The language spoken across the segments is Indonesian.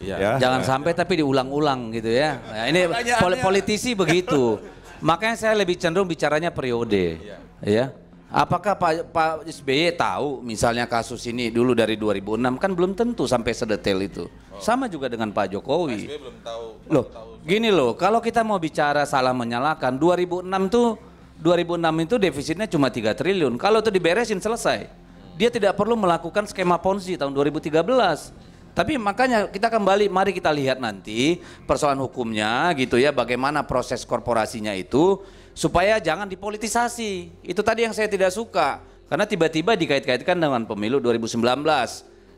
Ya. ya. Jangan sampai tapi diulang-ulang gitu ya. Nah, ini pol politisi begitu. Makanya saya lebih cenderung bicaranya periode. Ya. ya. Apakah Pak, Pak SBY tahu misalnya kasus ini dulu dari 2006 kan belum tentu sampai sedetail itu. Oh. Sama juga dengan Pak Jokowi. Pak SBY belum tahu. Loh, tahu. gini loh, kalau kita mau bicara salah menyalahkan 2006 tuh 2006 itu defisitnya cuma 3 triliun. Kalau itu diberesin selesai. Dia tidak perlu melakukan skema ponzi tahun 2013 tapi makanya kita kembali, mari kita lihat nanti persoalan hukumnya gitu ya, bagaimana proses korporasinya itu supaya jangan dipolitisasi. Itu tadi yang saya tidak suka karena tiba-tiba dikait-kaitkan dengan pemilu 2019.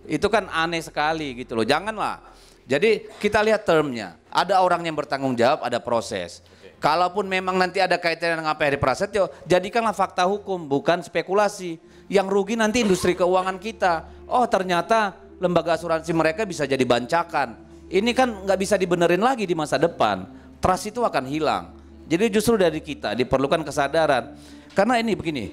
Itu kan aneh sekali gitu loh, janganlah. Jadi kita lihat termnya, ada orang yang bertanggung jawab, ada proses. Kalaupun memang nanti ada kaitan dengan apa Heri Prasetyo, jadikanlah fakta hukum, bukan spekulasi. Yang rugi nanti industri keuangan kita. Oh ternyata lembaga asuransi mereka bisa jadi bancakan. Ini kan nggak bisa dibenerin lagi di masa depan. Trust itu akan hilang. Jadi justru dari kita diperlukan kesadaran. Karena ini begini,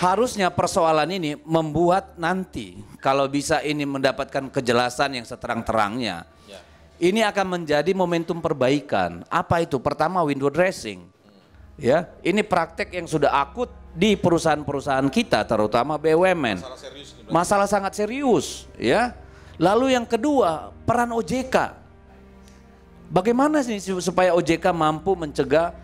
harusnya persoalan ini membuat nanti kalau bisa ini mendapatkan kejelasan yang seterang-terangnya. Ya. Ini akan menjadi momentum perbaikan. Apa itu? Pertama window dressing. Ya, ini praktek yang sudah akut di perusahaan-perusahaan kita terutama BUMN. Masalah, Masalah sangat serius ya. Lalu yang kedua, peran OJK. Bagaimana sih supaya OJK mampu mencegah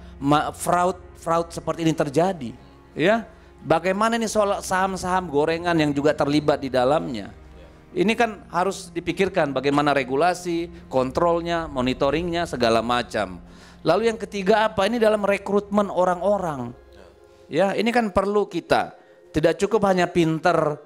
fraud fraud seperti ini terjadi? Ya. Bagaimana ini soal saham-saham gorengan yang juga terlibat di dalamnya? Ini kan harus dipikirkan bagaimana regulasi, kontrolnya, monitoringnya, segala macam. Lalu yang ketiga apa? Ini dalam rekrutmen orang-orang Ya, ini kan perlu kita. Tidak cukup hanya pinter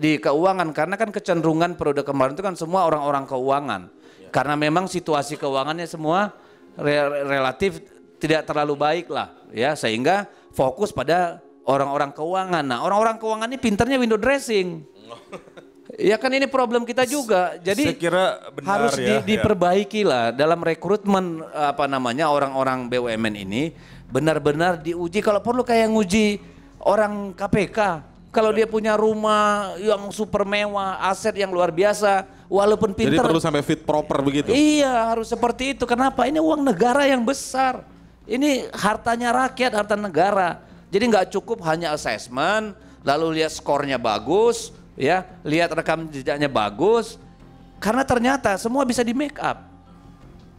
di keuangan karena kan kecenderungan periode kemarin itu kan semua orang-orang keuangan. Ya. Karena memang situasi keuangannya semua re relatif tidak terlalu baik lah ya sehingga fokus pada orang-orang keuangan. Nah, orang-orang keuangan ini pinternya window dressing. Ya kan ini problem kita juga. Jadi kira benar harus ya, di, ya. diperbaiki ya. lah dalam rekrutmen apa namanya orang-orang BUMN ini benar-benar diuji. Kalau perlu kayak nguji orang KPK. Kalau dia punya rumah yang super mewah, aset yang luar biasa, walaupun pintar. Jadi perlu sampai fit proper begitu? Iya, harus seperti itu. Kenapa? Ini uang negara yang besar. Ini hartanya rakyat, harta negara. Jadi nggak cukup hanya assessment, lalu lihat skornya bagus, ya, lihat rekam jejaknya bagus. Karena ternyata semua bisa di make up.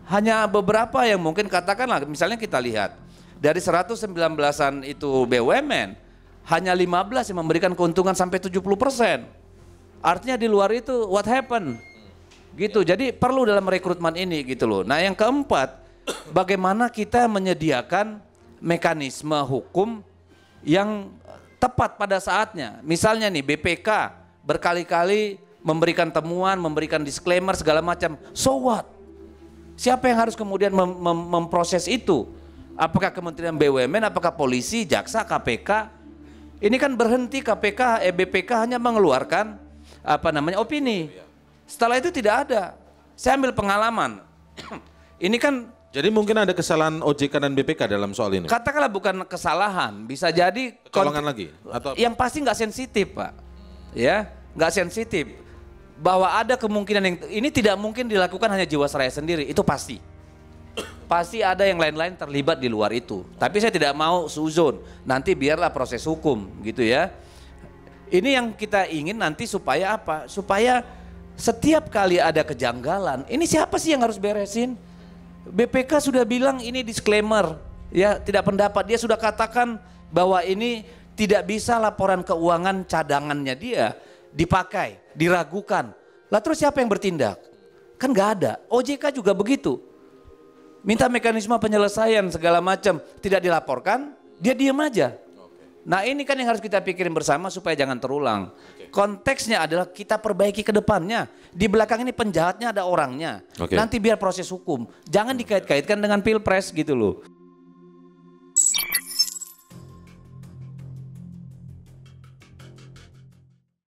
Hanya beberapa yang mungkin katakanlah, misalnya kita lihat, dari 119-an itu BUMN, hanya 15 yang memberikan keuntungan sampai 70 persen. Artinya di luar itu what happened? Gitu, jadi perlu dalam rekrutmen ini gitu loh. Nah yang keempat, bagaimana kita menyediakan mekanisme hukum yang tepat pada saatnya. Misalnya nih BPK berkali-kali memberikan temuan, memberikan disclaimer segala macam. So what? Siapa yang harus kemudian mem mem memproses itu? Apakah Kementerian BUMN, apakah polisi, jaksa, KPK? Ini kan berhenti KPK, EBPK eh, hanya mengeluarkan apa namanya opini. Setelah itu tidak ada. Saya ambil pengalaman. ini kan jadi mungkin ada kesalahan OJK dan BPK dalam soal ini. Katakanlah bukan kesalahan, bisa jadi Kolongan lagi atau yang pasti nggak sensitif, Pak. Ya, nggak sensitif bahwa ada kemungkinan yang ini tidak mungkin dilakukan hanya Jiwasraya sendiri, itu pasti pasti ada yang lain-lain terlibat di luar itu. Tapi saya tidak mau suzon, nanti biarlah proses hukum gitu ya. Ini yang kita ingin nanti supaya apa? Supaya setiap kali ada kejanggalan, ini siapa sih yang harus beresin? BPK sudah bilang ini disclaimer, ya tidak pendapat. Dia sudah katakan bahwa ini tidak bisa laporan keuangan cadangannya dia dipakai, diragukan. Lah terus siapa yang bertindak? Kan nggak ada. OJK juga begitu Minta mekanisme penyelesaian segala macam, tidak dilaporkan, dia diam aja. Nah ini kan yang harus kita pikirin bersama supaya jangan terulang. Konteksnya adalah kita perbaiki ke depannya. Di belakang ini penjahatnya ada orangnya. Nanti biar proses hukum. Jangan dikait-kaitkan dengan pilpres gitu loh.